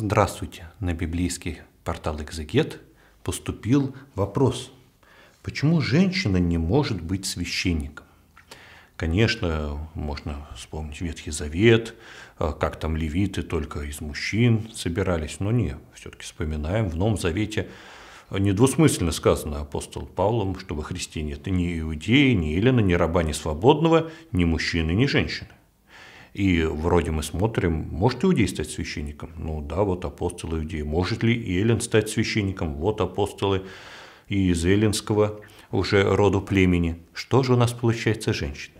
Здравствуйте! На библейский портал «Экзегет» поступил вопрос, почему женщина не может быть священником? Конечно, можно вспомнить Ветхий Завет, э, как там левиты только из мужчин собирались, но не, все-таки вспоминаем, в Новом Завете э, недвусмысленно сказано апостол Павлом, что во Христе нет ни иудеи, ни Елена, ни раба, ни свободного, ни мужчины, ни женщины. И вроде мы смотрим, может иудей стать священником? Ну да, вот апостолы иудеи. Может ли Елен стать священником? Вот апостолы и из эллинского уже роду племени. Что же у нас получается женщины?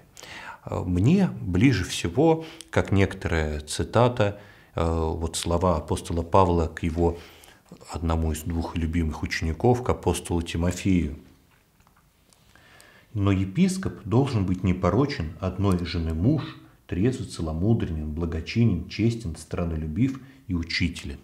А, мне ближе всего, как некоторая цитата, э, вот слова апостола Павла к его одному из двух любимых учеников, к апостолу Тимофею. Но епископ должен быть непорочен одной жены муж – трезв, целомудренен, благочинен, честен, странолюбив и учителен.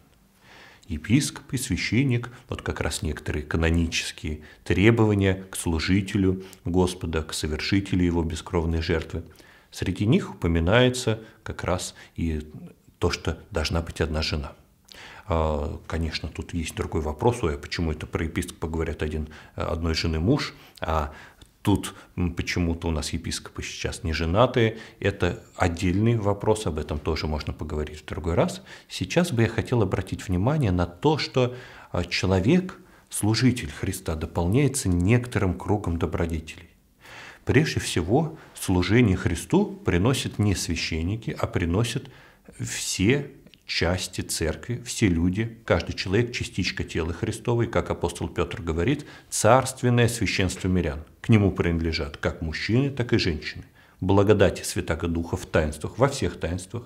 Епископ и священник, вот как раз некоторые канонические требования к служителю Господа, к совершителю его бескровной жертвы. Среди них упоминается как раз и то, что должна быть одна жена а, – Конечно, тут есть другой вопрос, ой, а почему это про епископа говорят один, одной жены муж, а Тут почему-то у нас епископы сейчас не женатые. Это отдельный вопрос, об этом тоже можно поговорить в другой раз. Сейчас бы я хотел обратить внимание на то, что а, человек, служитель Христа, дополняется некоторым кругом добродетелей. Прежде всего, служение Христу приносит не священники, а приносит все части церкви, все люди, каждый человек – частичка тела Христовой, как апостол Петр говорит, царственное священство мирян – к нему принадлежат как мужчины, так и женщины. Благодати Святого Духа в таинствах, во всех таинствах,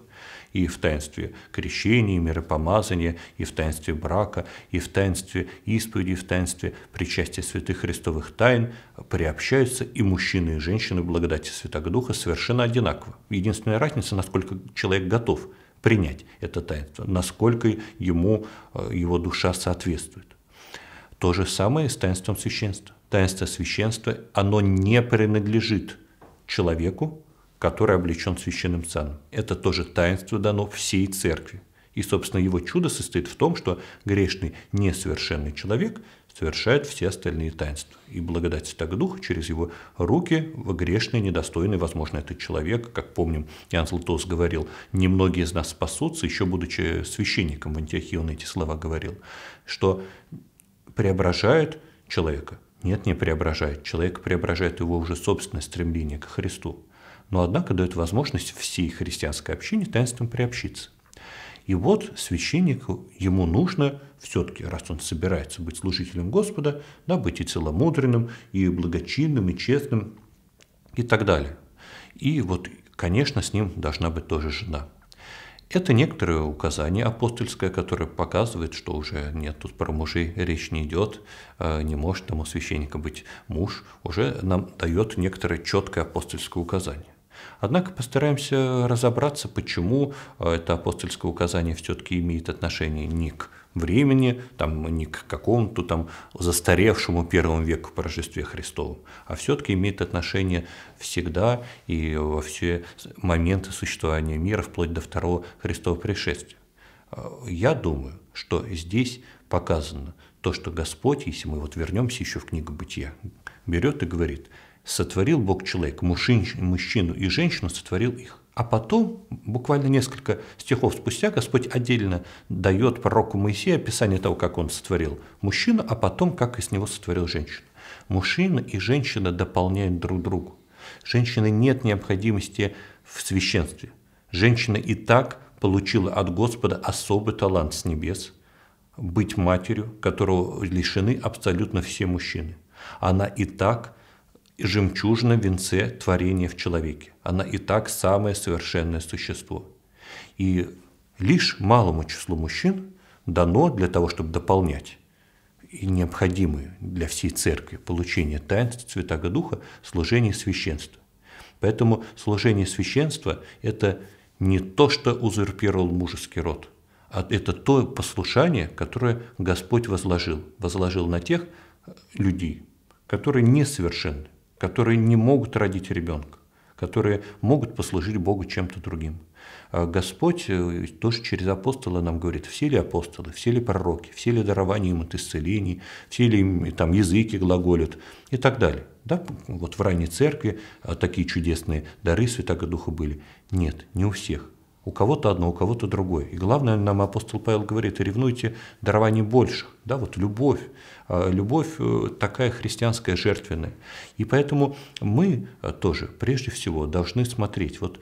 и в таинстве крещения, и миропомазания, и в таинстве брака, и в таинстве исповеди, и в таинстве причастия святых христовых тайн приобщаются и мужчины, и женщины благодати Святого Духа совершенно одинаково. Единственная разница, насколько человек готов принять это таинство, насколько ему э, его душа соответствует. То же самое с таинством священства. Таинство священства, оно не принадлежит человеку, который облечен священным саном. Это тоже таинство дано всей церкви. И, собственно, его чудо состоит в том, что грешный несовершенный человек совершает все остальные таинства. И благодать Святого Духа через его руки в грешный, недостойный, возможно, этот человек, как помним, Иоанн Златоус говорил, немногие из нас спасутся, еще будучи священником в Антиохии он эти слова говорил, что преображает человека? Нет, не преображает. Человек преображает его уже собственное стремление к Христу. Но однако дает возможность всей христианской общине таинством приобщиться. И вот священнику ему нужно все-таки, раз он собирается быть служителем Господа, да, быть и целомудренным, и благочинным, и честным, и так далее. И вот, конечно, с ним должна быть тоже жена. Это некоторое указание апостольское, которое показывает, что уже нет, тут про мужей речь не идет, э, не может тому священника быть муж, уже нам дает некоторое четкое апостольское указание. Однако постараемся разобраться, почему э, это апостольское указание все-таки имеет отношение не к времени, там, не к какому-то там застаревшему первому веку по Рождестве Христовым, а все-таки имеет отношение всегда и во все моменты существования мира, вплоть до второго Христового пришествия. Я думаю, что здесь показано то, что Господь, если мы вот вернемся еще в книгу Бытия, берет и говорит, сотворил Бог человек, мужчину и женщину сотворил их. А потом, буквально несколько стихов спустя, Господь отдельно дает пророку Моисею описание того, как он сотворил мужчину, а потом, как из него сотворил женщину. Мужчина и женщина дополняют друг друга. Женщины нет необходимости в священстве. Женщина и так получила от Господа особый талант с небес – быть матерью, которого лишены абсолютно все мужчины. Она и так и жемчужина в венце творения в человеке. Она и так самое совершенное существо. И лишь малому числу мужчин дано для того, чтобы дополнять и необходимые для всей церкви получение таинств Святого Духа служение священства. Поэтому служение священства – это не то, что узурпировал мужеский род, а это то послушание, которое Господь возложил. Возложил на тех людей, которые несовершенны которые не могут родить ребенка, которые могут послужить Богу чем-то другим. А Господь э, тоже через апостола нам говорит, все ли апостолы, все ли пророки, все ли дарования им от исцелений, все ли им э, там языки глаголят и так далее. Да, вот в ранней церкви а, такие чудесные дары Святого Духа были. Нет, не у всех. У кого-то одно, у кого-то другое. И главное, нам апостол Павел говорит, ревнуйте дарование больших. Да, вот любовь. Э, любовь э, такая христианская, жертвенная. И поэтому мы э, тоже, прежде всего, должны смотреть, вот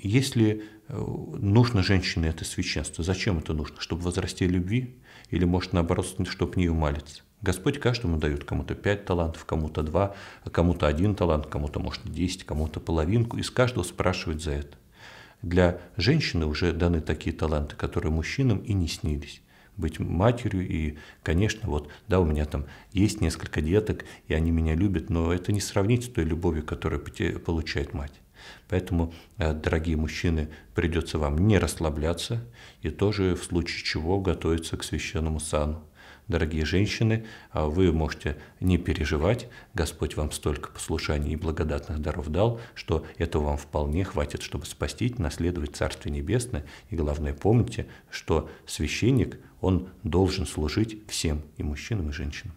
если нужно женщине это священство, зачем это нужно? Чтобы возрасти любви? Или, может, наоборот, чтобы не умалиться? Господь каждому дает кому-то пять талантов, кому-то два, кому-то один талант, кому-то, может, десять, кому-то половинку, и с каждого спрашивает за это. Для женщины уже даны такие таланты, которые мужчинам и не снились быть матерью, и, конечно, вот, да, у меня там есть несколько деток, и они меня любят, но это не сравнить с той любовью, которую получает мать. Поэтому, э, дорогие мужчины, придется вам не расслабляться и тоже в случае чего готовиться к священному сану. Дорогие женщины, а вы можете не переживать, Господь вам столько послушаний и благодатных даров дал, что этого вам вполне хватит, чтобы спастить, наследовать Царствие Небесное. И главное, помните, что священник, он должен служить всем, и мужчинам, и женщинам.